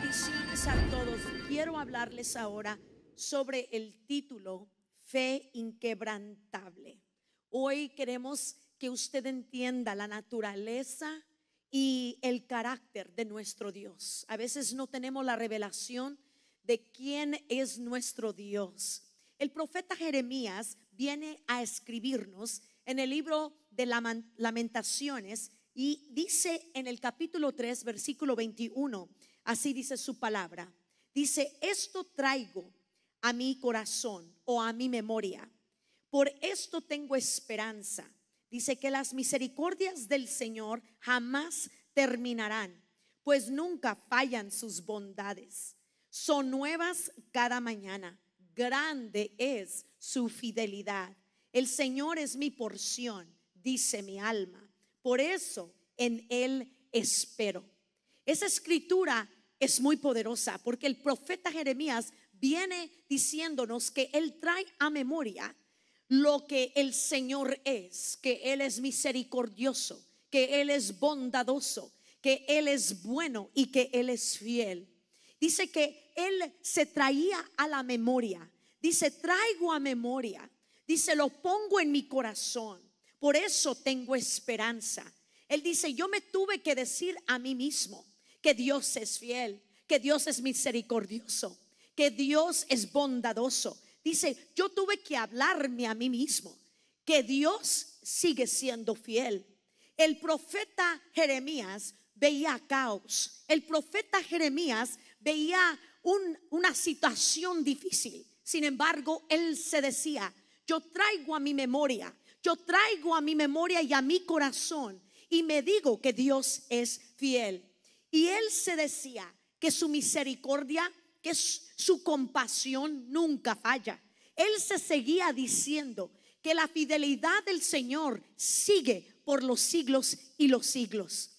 bendiciones a todos. Quiero hablarles ahora sobre el título Fe inquebrantable. Hoy queremos que usted entienda la naturaleza y el carácter de nuestro Dios. A veces no tenemos la revelación de quién es nuestro Dios. El profeta Jeremías viene a escribirnos en el libro de Lamentaciones y dice en el capítulo 3, versículo 21, Así dice su palabra. Dice, esto traigo a mi corazón o a mi memoria. Por esto tengo esperanza. Dice que las misericordias del Señor jamás terminarán, pues nunca fallan sus bondades. Son nuevas cada mañana. Grande es su fidelidad. El Señor es mi porción, dice mi alma. Por eso en Él espero. Esa escritura es muy poderosa porque el profeta Jeremías viene diciéndonos que él trae a memoria lo que el Señor es, que Él es misericordioso, que Él es bondadoso, que Él es bueno y que Él es fiel. Dice que Él se traía a la memoria, dice, traigo a memoria, dice, lo pongo en mi corazón, por eso tengo esperanza. Él dice, yo me tuve que decir a mí mismo, que Dios es fiel, que Dios es misericordioso, que Dios es bondadoso. Dice, yo tuve que hablarme a mí mismo, que Dios sigue siendo fiel. El profeta Jeremías veía caos, el profeta Jeremías veía una situación difícil. Sin embargo, él se decía, yo traigo a mi memoria, yo traigo a mi memoria y a mi corazón y me digo que Dios es fiel. Y él se decía que su misericordia, que su compasión nunca falla. Él se seguía diciendo que la fidelidad del Señor sigue por los siglos y los siglos.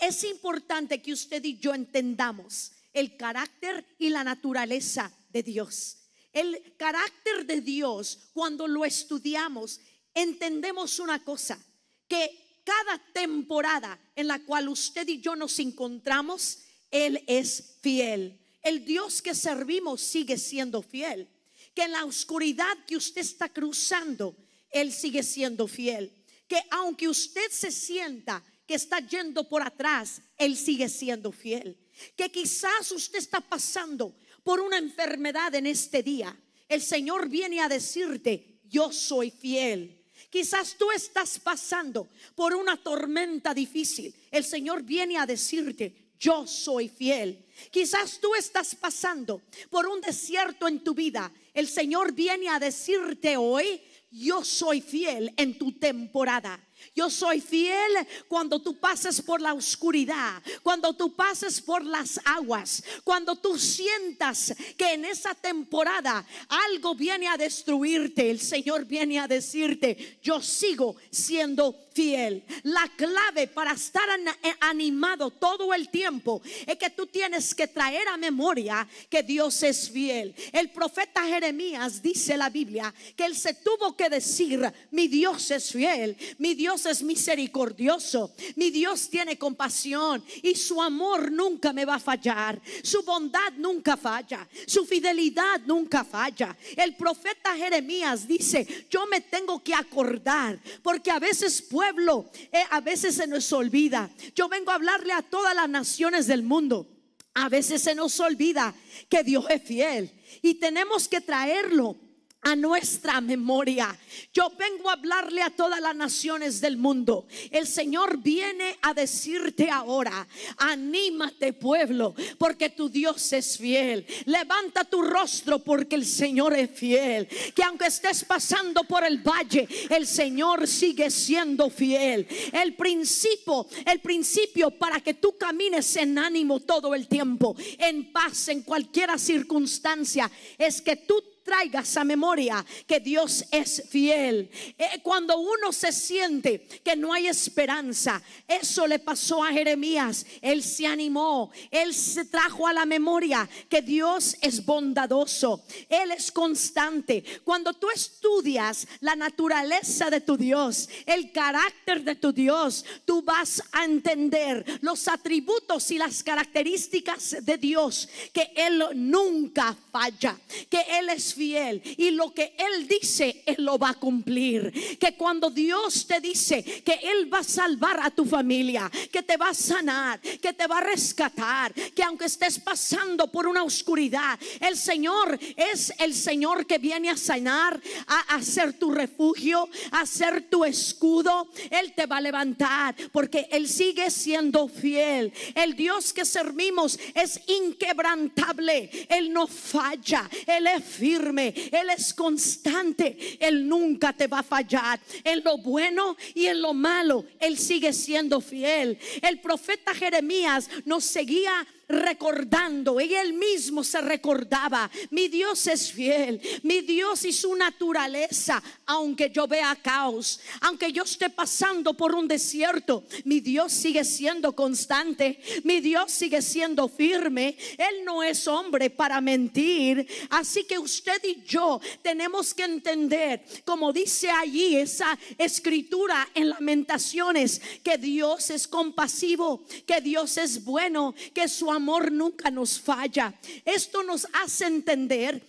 Es importante que usted y yo entendamos el carácter y la naturaleza de Dios. El carácter de Dios, cuando lo estudiamos, entendemos una cosa, que cada temporada en la cual usted y yo nos encontramos, Él es fiel. El Dios que servimos sigue siendo fiel. Que en la oscuridad que usted está cruzando, Él sigue siendo fiel. Que aunque usted se sienta que está yendo por atrás, Él sigue siendo fiel. Que quizás usted está pasando por una enfermedad en este día. El Señor viene a decirte, yo soy fiel Quizás tú estás pasando por una tormenta difícil. El Señor viene a decirte, yo soy fiel. Quizás tú estás pasando por un desierto en tu vida. El Señor viene a decirte hoy, yo soy fiel en tu temporada. Yo soy fiel cuando tú pases por la oscuridad, cuando tú pases por las aguas, cuando tú sientas que en esa temporada algo viene a destruirte, el Señor viene a decirte, yo sigo siendo fiel. La clave para estar eh, animado todo el tiempo es que tú tienes que traer a memoria que Dios es fiel. El profeta Jeremías dice la Biblia que él se tuvo que decir, mi Dios es fiel, mi Dios es misericordioso, mi Dios tiene compasión y su amor nunca me va a fallar, su bondad nunca falla, su fidelidad nunca falla. El profeta Jeremías dice, yo me tengo que acordar porque a veces puedo pueblo eh, a veces se nos olvida. Yo vengo a hablarle a todas las naciones del mundo. A veces se nos olvida que Dios es fiel y tenemos que traerlo a nuestra memoria. Yo vengo a hablarle a todas las naciones del mundo. El Señor viene a decirte ahora, anímate pueblo, porque tu Dios es fiel. Levanta tu rostro porque el Señor es fiel. Que aunque estés pasando por el valle, el Señor sigue siendo fiel. El principio, el principio para que tú camines en ánimo todo el tiempo, en paz en cualquier circunstancia, es que tú traigas a memoria que Dios es fiel. Eh, cuando uno se siente que no hay esperanza, eso le pasó a Jeremías. Él se animó, él se trajo a la memoria que Dios es bondadoso, él es constante. Cuando tú estudias la naturaleza de tu Dios, el carácter de tu Dios, tú vas a entender los atributos y las características de Dios, que él nunca falla, que él es fiel y lo que Él dice, Él lo va a cumplir. Que cuando Dios te dice que Él va a salvar a tu familia, que te va a sanar, que te va a rescatar, que aunque estés pasando por una oscuridad, el Señor es el Señor que viene a sanar, a, hacer tu refugio, a ser tu escudo. Él te va a levantar porque Él sigue siendo fiel. El Dios que servimos es inquebrantable. Él no falla, Él es firme. Él es constante, Él nunca te va a fallar. En lo bueno y en lo malo, Él sigue siendo fiel. El profeta Jeremías nos seguía recordando, y él mismo se recordaba, mi Dios es fiel, mi Dios y su naturaleza, aunque yo vea caos, aunque yo esté pasando por un desierto, mi Dios sigue siendo constante, mi Dios sigue siendo firme, él no es hombre para mentir, así que usted y yo tenemos que entender, como dice allí esa escritura en lamentaciones, que Dios es compasivo, que Dios es bueno, que su amor amor nunca nos falla. Esto nos hace entender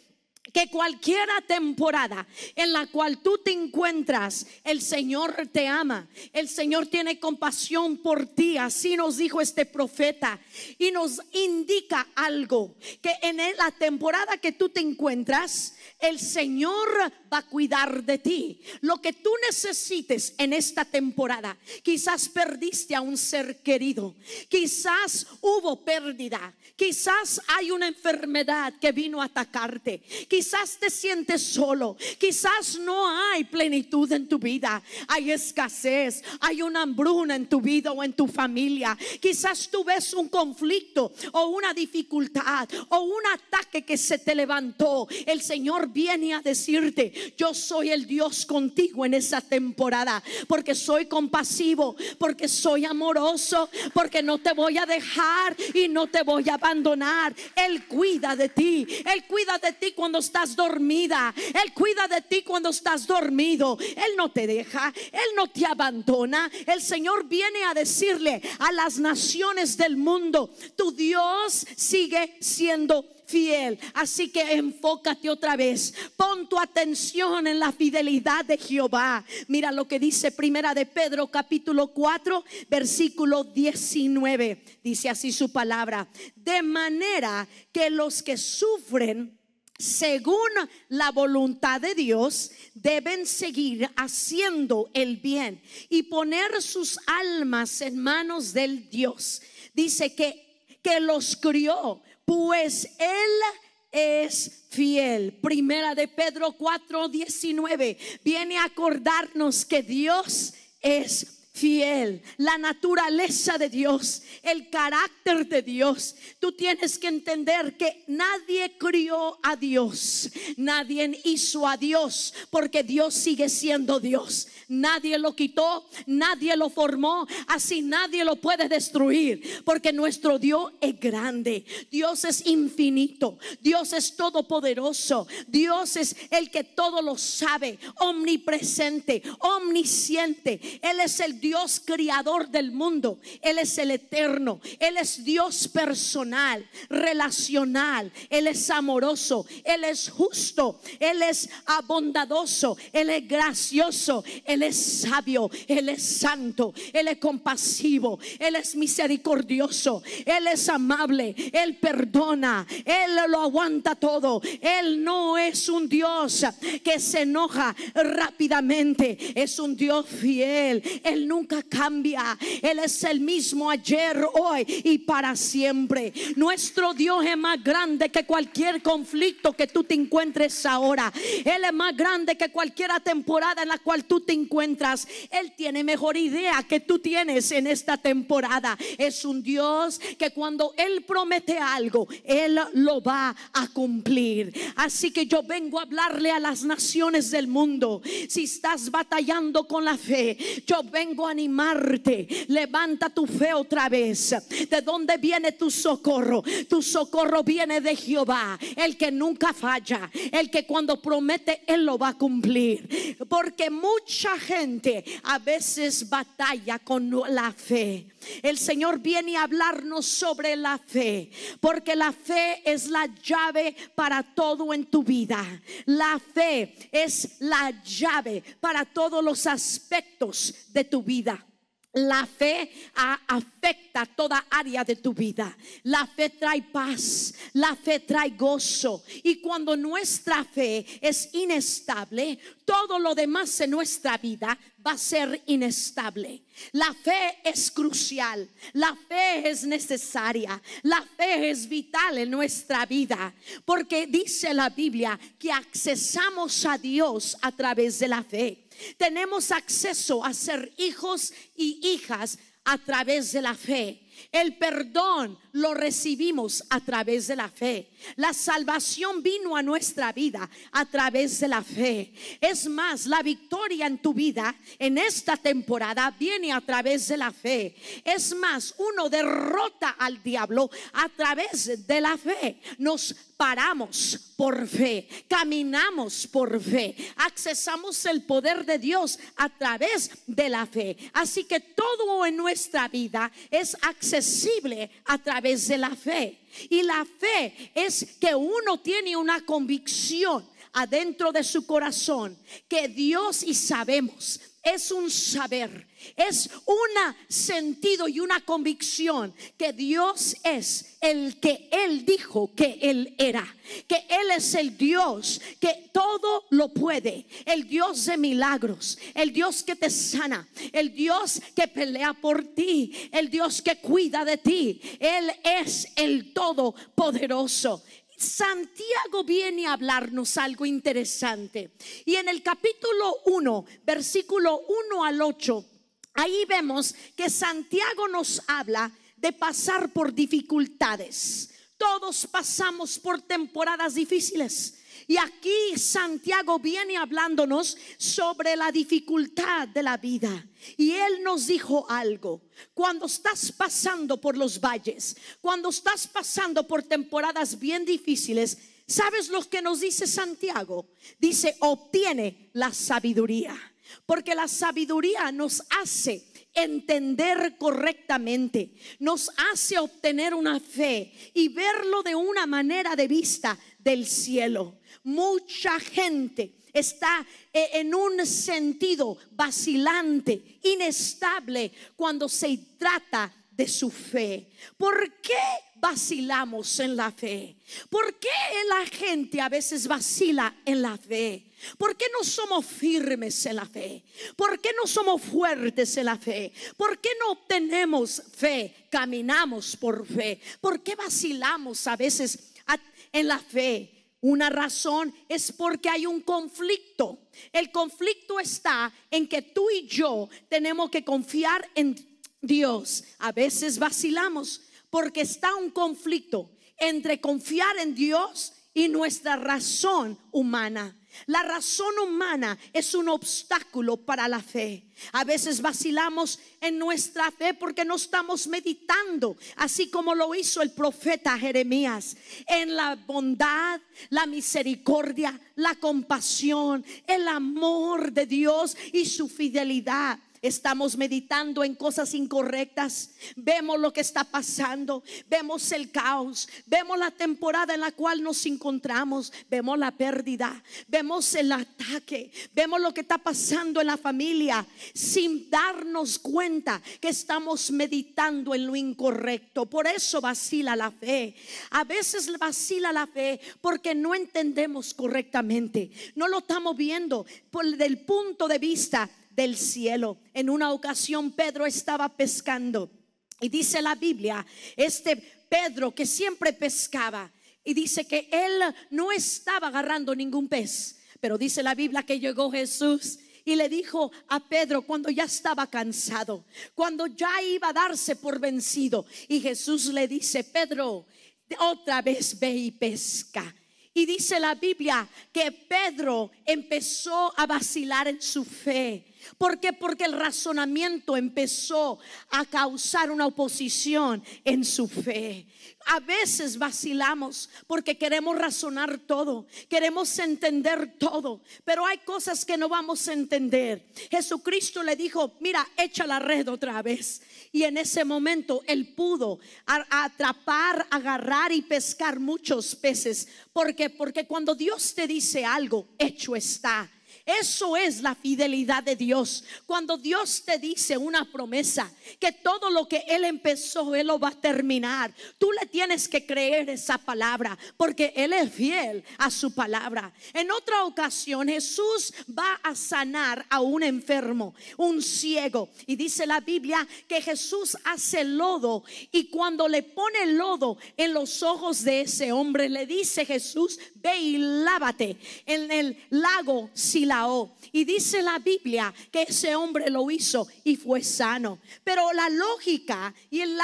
que cualquiera temporada en la cual tú te encuentras, el Señor te ama, el Señor tiene compasión por ti, así nos dijo este profeta, y nos indica algo, que en la temporada que tú te encuentras, el Señor a cuidar de ti. Lo que tú necesites en esta temporada, quizás perdiste a un ser querido, quizás hubo pérdida, quizás hay una enfermedad que vino a atacarte, quizás te sientes solo, quizás no hay plenitud en tu vida, hay escasez, hay una hambruna en tu vida o en tu familia, quizás tú ves un conflicto o una dificultad o un ataque que se te levantó. El Señor viene a decirte, yo soy el Dios contigo en esa temporada, porque soy compasivo, porque soy amoroso, porque no te voy a dejar y no te voy a abandonar. Él cuida de ti, Él cuida de ti cuando estás dormida, Él cuida de ti cuando estás dormido, Él no te deja, Él no te abandona. El Señor viene a decirle a las naciones del mundo, tu Dios sigue siendo fiel. Así que enfócate otra vez. Pon tu atención en la fidelidad de Jehová. Mira lo que dice Primera de Pedro capítulo 4, versículo 19. Dice así su palabra. De manera que los que sufren según la voluntad de Dios, deben seguir haciendo el bien y poner sus almas en manos del Dios. Dice que, que los crió pues Él es fiel. Primera de Pedro 4, 19 viene a acordarnos que Dios es fiel fiel, la naturaleza de Dios, el carácter de Dios. Tú tienes que entender que nadie crió a Dios, nadie hizo a Dios, porque Dios sigue siendo Dios. Nadie lo quitó, nadie lo formó, así nadie lo puede destruir, porque nuestro Dios es grande, Dios es infinito, Dios es todopoderoso, Dios es el que todo lo sabe, omnipresente, omnisciente, Él es el Dios creador del mundo, Él es el eterno, Él es Dios personal, relacional, Él es amoroso, Él es justo, Él es abondadoso, Él es gracioso, Él es sabio, Él es santo, Él es compasivo, Él es misericordioso, Él es amable, Él perdona, Él lo aguanta todo, Él no es un Dios que se enoja rápidamente, es un Dios fiel, Él no nunca cambia. Él es el mismo ayer, hoy y para siempre. Nuestro Dios es más grande que cualquier conflicto que tú te encuentres ahora. Él es más grande que cualquier temporada en la cual tú te encuentras. Él tiene mejor idea que tú tienes en esta temporada. Es un Dios que cuando Él promete algo, Él lo va a cumplir. Así que yo vengo a hablarle a las naciones del mundo. Si estás batallando con la fe, yo vengo animarte. Levanta tu fe otra vez. ¿De dónde viene tu socorro? Tu socorro viene de Jehová, el que nunca falla, el que cuando promete, Él lo va a cumplir. Porque mucha gente a veces batalla con la fe. El Señor viene a hablarnos sobre la fe, porque la fe es la llave para todo en tu vida. La fe es la llave para todos los aspectos de tu vida. La fe afecta toda área de tu vida. La fe trae paz, la fe trae gozo. Y cuando nuestra fe es inestable, todo lo demás en nuestra vida va a ser inestable. La fe es crucial, la fe es necesaria, la fe es vital en nuestra vida, porque dice la Biblia que accesamos a Dios a través de la fe. Tenemos acceso a ser hijos y hijas a través de la fe. El perdón lo recibimos a través de la fe. La salvación vino a nuestra vida a través de la fe. Es más, la victoria en tu vida en esta temporada viene a través de la fe. Es más, uno derrota al diablo a través de la fe. Nos paramos por fe, caminamos por fe, accesamos el poder de Dios a través de la fe. Así que todo en nuestra vida es accesible a través Vez de la fe. Y la fe es que uno tiene una convicción adentro de su corazón que Dios y sabemos es un saber, es un sentido y una convicción que Dios es el que Él dijo que Él era, que Él es el Dios que todo lo puede, el Dios de milagros, el Dios que te sana, el Dios que pelea por ti, el Dios que cuida de ti, Él es el Todopoderoso. Santiago viene a hablarnos algo interesante. Y en el capítulo 1, versículo 1 al 8, ahí vemos que Santiago nos habla de pasar por dificultades. Todos pasamos por temporadas difíciles. Y aquí Santiago viene hablándonos sobre la dificultad de la vida. Y él nos dijo algo. Cuando estás pasando por los valles, cuando estás pasando por temporadas bien difíciles, ¿sabes lo que nos dice Santiago? Dice, obtiene la sabiduría. Porque la sabiduría nos hace entender correctamente, nos hace obtener una fe y verlo de una manera de vista del cielo. Mucha gente está e, en un sentido vacilante, inestable, cuando se trata de su fe. ¿Por qué vacilamos en la fe? ¿Por qué la gente a veces vacila en la fe? ¿Por qué no somos firmes en la fe? ¿Por qué no somos fuertes en la fe? ¿Por qué no obtenemos fe? Caminamos por fe. ¿Por qué vacilamos a veces en la fe? Una razón es porque hay un conflicto. El conflicto está en que tú y yo tenemos que confiar en Dios. A veces vacilamos porque está un conflicto entre confiar en Dios y nuestra razón humana. La razón humana es un obstáculo para la fe. A veces vacilamos en nuestra fe porque no estamos meditando, así como lo hizo el profeta Jeremías, en la bondad, la misericordia, la compasión, el amor de Dios y su fidelidad estamos meditando en cosas incorrectas, vemos lo que está pasando, vemos el caos, vemos la temporada en la cual nos encontramos, vemos la pérdida, vemos el ataque, vemos lo que está pasando en la familia, sin darnos cuenta que estamos meditando en lo incorrecto. Por eso vacila la fe. A veces vacila la fe porque no entendemos correctamente, no lo estamos viendo por el punto de vista del cielo. En una ocasión Pedro estaba pescando y dice la Biblia, este Pedro que siempre pescaba y dice que él no estaba agarrando ningún pez, pero dice la Biblia que llegó Jesús y le dijo a Pedro cuando ya estaba cansado, cuando ya iba a darse por vencido. Y Jesús le dice, Pedro, otra vez ve y pesca. Y dice la Biblia que Pedro empezó a vacilar en su fe ¿Por qué? Porque el razonamiento empezó a causar una oposición en su fe. A veces vacilamos porque queremos razonar todo, queremos entender todo, pero hay cosas que no vamos a entender. Jesucristo le dijo, mira, echa la red otra vez. Y en ese momento él pudo atrapar, agarrar y pescar muchos peces. ¿Por qué? Porque cuando Dios te dice algo, hecho está. Eso es la fidelidad de Dios. Cuando Dios te dice una promesa, que todo lo que Él empezó, Él lo va a terminar. Tú le tienes que creer esa palabra, porque Él es fiel a su palabra. En otra ocasión, Jesús va a sanar a un enfermo, un ciego. Y dice la Biblia que Jesús hace lodo y cuando le pone lodo en los ojos de ese hombre, le dice Jesús, ve y lávate en el lago si y dice la Biblia que ese hombre lo hizo y fue sano. Pero la lógica y el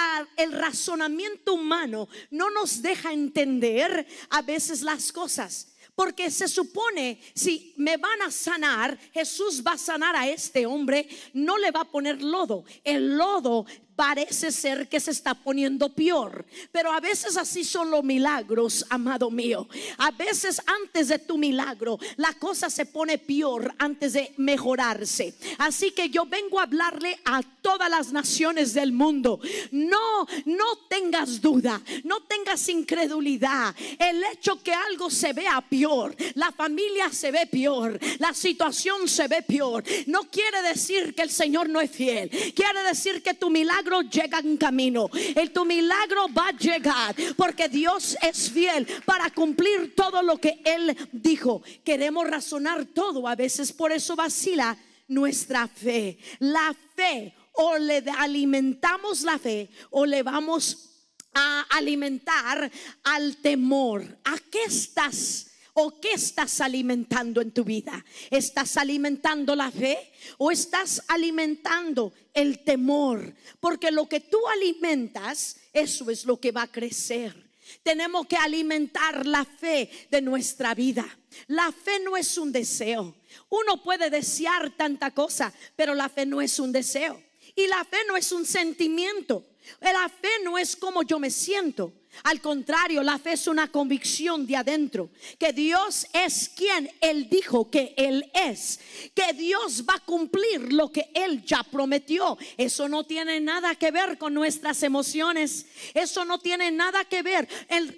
razonamiento humano no nos deja entender a veces las cosas. Porque se supone, si me van a sanar, Jesús va a sanar a este hombre, no le va a poner lodo. El lodo parece ser que se está poniendo peor. Pero a veces así son los milagros, amado mío. A veces antes de tu milagro, la cosa se pone peor antes de mejorarse. Así que yo vengo a hablarle a todas las naciones del mundo. No, no tengas duda, no tengas incredulidad. El hecho que algo se vea peor la familia se ve peor, la situación se ve peor. No quiere decir que el Señor no es fiel, quiere decir que tu milagro llega en camino, el tu milagro va a llegar, porque Dios es fiel para cumplir todo lo que Él dijo. Queremos razonar todo, a veces por eso vacila nuestra fe. La fe o le alimentamos la fe o le vamos a alimentar al temor. ¿A qué estás ¿O qué estás alimentando en tu vida? ¿Estás alimentando la fe o estás alimentando el temor? Porque lo que tú alimentas, eso es lo que va a crecer. Tenemos que alimentar la fe de nuestra vida. La fe no es un deseo. Uno puede desear tanta cosa, pero la fe no es un deseo. Y la fe no es un sentimiento. La fe no es como yo me siento. Al contrario, la fe es una convicción de adentro, que Dios es quien Él dijo que Él es, que Dios va a cumplir lo que Él ya prometió. Eso no tiene nada que ver con nuestras emociones, eso no tiene nada que ver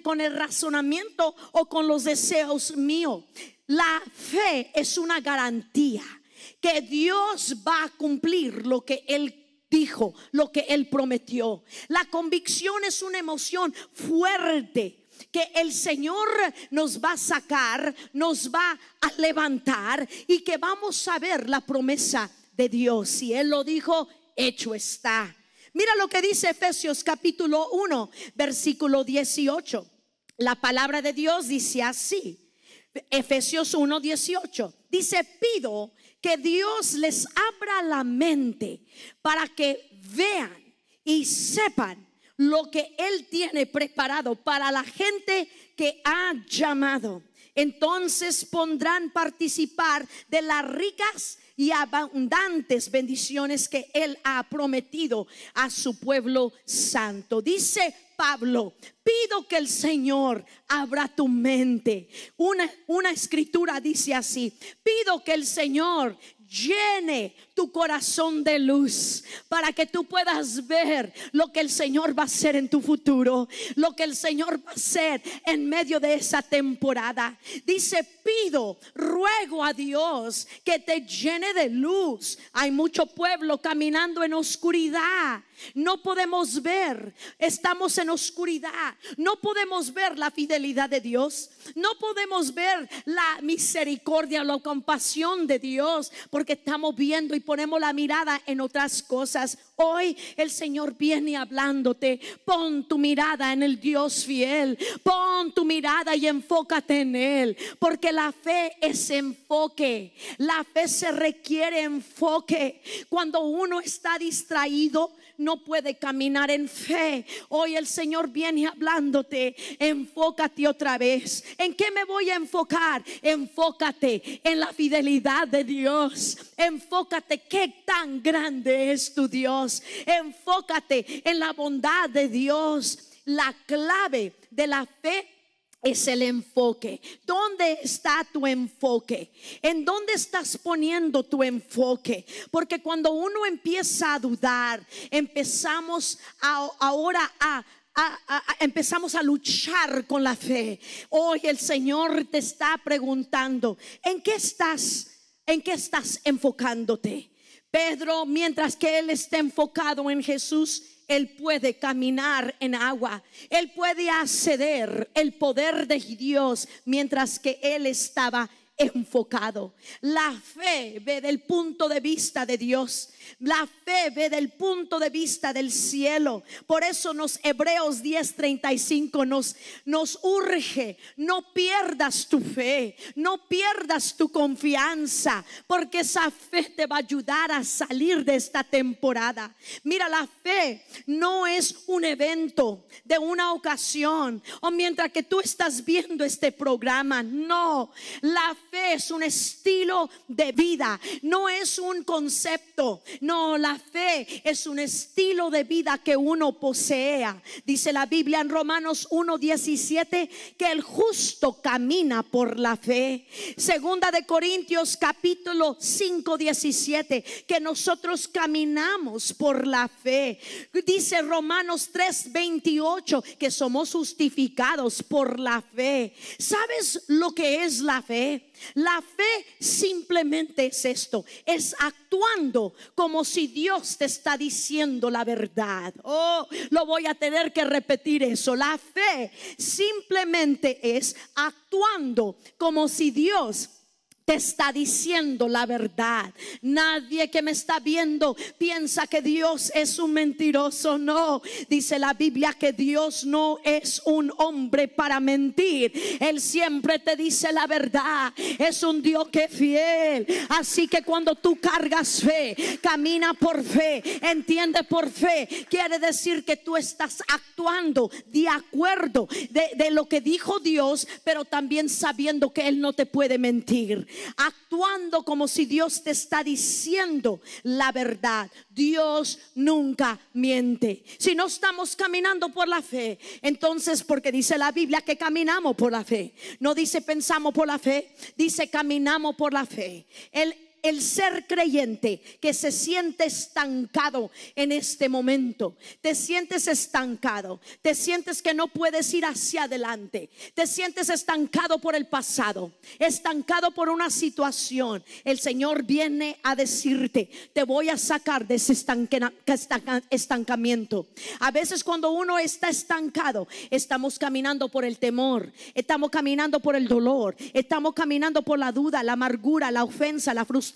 con el razonamiento o con los deseos míos. La fe es una garantía que Dios va a cumplir lo que Él dijo, lo que Él prometió. La convicción es una emoción fuerte que el Señor nos va a sacar, nos va a levantar y que vamos a ver la promesa de Dios. Si Él lo dijo, hecho está. Mira lo que dice Efesios capítulo 1, versículo 18. La palabra de Dios dice así. Efesios 1, 18. Dice, pido que Dios les abra la mente para que vean y sepan lo que Él tiene preparado para la gente que ha llamado. Entonces pondrán participar de las ricas y abundantes bendiciones que Él ha prometido a su pueblo santo. Dice Pablo, pido que el Señor abra tu mente. Una, una escritura dice así, pido que el Señor llene tu corazón de luz para que tú puedas ver lo que el Señor va a hacer en tu futuro, lo que el Señor va a hacer en medio de esa temporada. Dice, pido, ruego a Dios que te llene de luz. Hay mucho pueblo caminando en oscuridad. No podemos ver, estamos en oscuridad. No podemos ver la fidelidad de Dios. No podemos ver la misericordia, la compasión de Dios, porque estamos viendo y ponemos la mirada en otras cosas Hoy el Señor viene hablándote. Pon tu mirada en el Dios fiel. Pon tu mirada y enfócate en Él. Porque la fe es enfoque. La fe se requiere enfoque. Cuando uno está distraído, no puede caminar en fe. Hoy el Señor viene hablándote. Enfócate otra vez. ¿En qué me voy a enfocar? Enfócate en la fidelidad de Dios. Enfócate qué tan grande es tu Dios enfócate en la bondad de Dios. La clave de la fe es el enfoque. ¿Dónde está tu enfoque? ¿En dónde estás poniendo tu enfoque? Porque cuando uno empieza a dudar, empezamos ahora a a, empezamos a luchar con la fe. Hoy el Señor te está preguntando, ¿en qué estás? ¿En qué estás enfocándote? Pedro, mientras que él está enfocado en Jesús, él puede caminar en agua, él puede acceder el poder de Dios mientras que él estaba enfocado. La fe ve del punto de vista de Dios. La fe ve del punto de vista del cielo. Por eso nos Hebreos 10:35 nos nos urge, no pierdas tu fe, no pierdas tu confianza, porque esa fe te va a ayudar a salir de esta temporada. Mira, la fe no es un evento de una ocasión o mientras que tú estás viendo este programa, no. La fe fe es un estilo de vida, no es un concepto. No, la fe es un estilo de vida que uno posea. Dice la Biblia en Romanos 1:17 que el justo camina por la fe. Segunda de Corintios capítulo 5:17 que nosotros caminamos por la fe. Dice Romanos 3:28 que somos justificados por la fe. ¿Sabes lo que es la fe? La fe simplemente es esto, es actuando como si Dios te está diciendo la verdad. Oh, lo voy a tener que repetir eso. La fe simplemente es actuando como si Dios te está diciendo la verdad. Nadie que me está viendo piensa que Dios es un mentiroso. No, dice la Biblia que Dios no es un hombre para mentir. Él siempre te dice la verdad. Es un Dios que es fiel. Así que cuando tú cargas fe, camina por fe, entiende por fe, quiere decir que tú estás actuando de acuerdo de, lo que dijo Dios, pero también sabiendo que Él no te puede mentir actuando como si Dios te está diciendo la verdad. Dios nunca miente. Si no estamos caminando por la fe, entonces porque dice la Biblia que caminamos por la fe, no dice pensamos por la fe, dice caminamos por la fe. Él el ser creyente que se siente estancado en este momento. Te sientes estancado, te sientes que no puedes ir hacia adelante, te sientes estancado por el pasado, estancado por una situación. El Señor viene a decirte, te voy a sacar de ese estancamiento. A veces cuando uno está estancado, estamos caminando por el temor, estamos caminando por el dolor, estamos caminando por la duda, la amargura, la ofensa, la frustración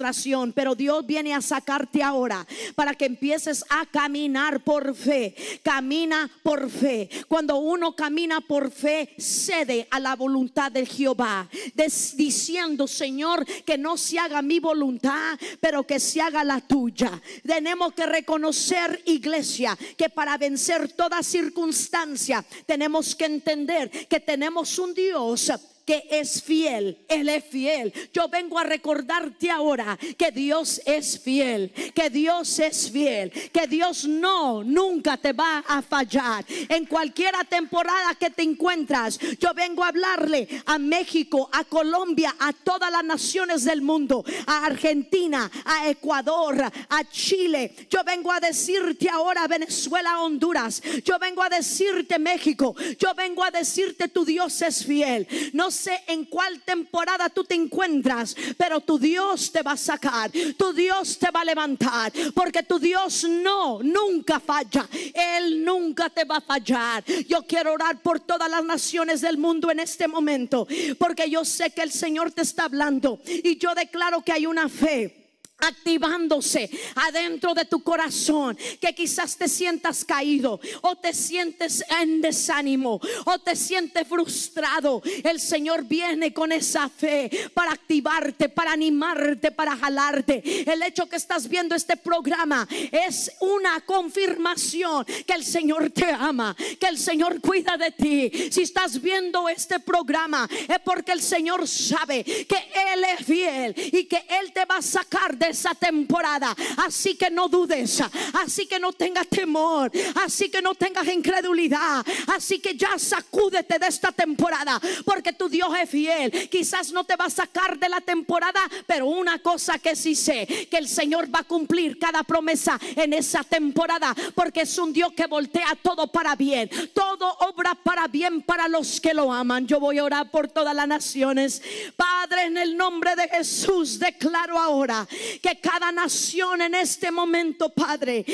pero Dios viene a sacarte ahora para que empieces a caminar por fe. Camina por fe. Cuando uno camina por fe, cede a la voluntad de Jehová, diciendo, Señor, que no se haga mi voluntad, pero que se haga la tuya. Tenemos que reconocer, iglesia, que para vencer toda circunstancia tenemos que entender que tenemos un Dios que es fiel, Él es fiel. Yo vengo a recordarte ahora que Dios es fiel, que Dios es fiel, que Dios no, nunca te va a fallar. En cualquiera temporada que te encuentras, yo vengo a hablarle a México, a Colombia, a todas las naciones del mundo, a Argentina, a Ecuador, a Chile. Yo vengo a decirte ahora Venezuela, Honduras. Yo vengo a decirte México. Yo vengo a decirte tu Dios es fiel. No sé en cuál temporada tú te encuentras, pero tu Dios te va a sacar, tu Dios te va a levantar, porque tu Dios no, nunca falla, Él nunca te va a fallar. Yo quiero orar por todas las naciones del mundo en este momento, porque yo sé que el Señor te está hablando y yo declaro que hay una fe activándose adentro de tu corazón, que quizás te sientas caído o te sientes en desánimo o te sientes frustrado. El Señor viene con esa fe para activarte, para animarte, para jalarte. El hecho que estás viendo este programa es una confirmación que el Señor te ama, que el Señor cuida de ti. Si estás viendo este programa es porque el Señor sabe que Él es fiel y que Él te va a sacar de esa temporada. Así que no dudes, así que no tengas temor, así que no tengas incredulidad, así que ya sacúdete de esta temporada, porque tu Dios es fiel. Quizás no te va a sacar de la temporada, pero una cosa que sí sé, que el Señor va a cumplir cada promesa en esa temporada, porque es un Dios que voltea todo para bien, todo obra para bien para los que lo aman. Yo voy a orar por todas las naciones. Padre, en el nombre de Jesús, declaro ahora que cada nación en este momento, Padre,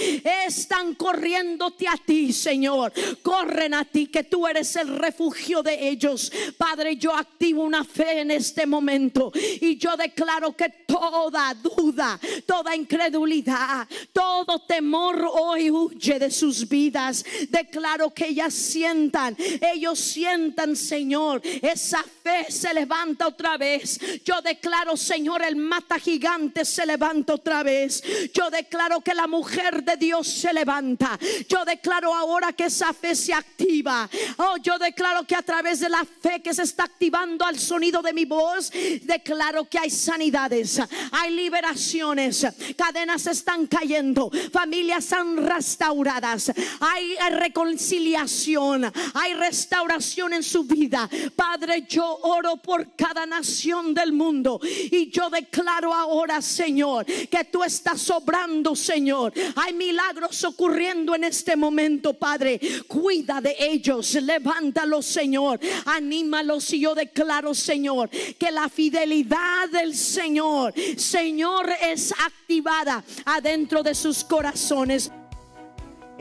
están corriéndote a ti, Señor. Corren a ti, que tú eres el refugio de ellos. Padre, yo activo una fe en este momento y yo declaro que toda duda, toda incredulidad, todo temor hoy huye de sus vidas. Declaro que ellas sientan, ellos sientan, Señor, esa fe fe se levanta otra vez. Yo declaro, Señor, el mata gigante se levanta otra vez. Yo declaro que la mujer de Dios se levanta. Yo declaro ahora que esa fe se activa. Oh, yo declaro que a través de la fe que se está activando al sonido de mi voz, declaro que hay sanidades, hay liberaciones, cadenas están cayendo, familias han restauradas, hay reconciliación, hay restauración en su vida. Padre, yo oro por cada nación del mundo y yo declaro ahora, Señor, que tú estás obrando, Señor. Hay milagros ocurriendo en este momento, Padre. Cuida de ellos, levántalos, Señor. Anímalos y yo declaro, Señor, que la fidelidad del Señor, Señor, es activada adentro de sus corazones.